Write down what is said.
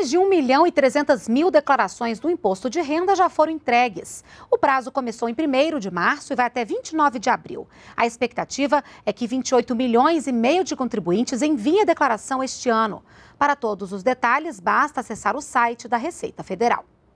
Mais de 1 milhão e 300 mil declarações do imposto de renda já foram entregues. O prazo começou em 1 de março e vai até 29 de abril. A expectativa é que 28 milhões e meio de contribuintes enviem a declaração este ano. Para todos os detalhes, basta acessar o site da Receita Federal.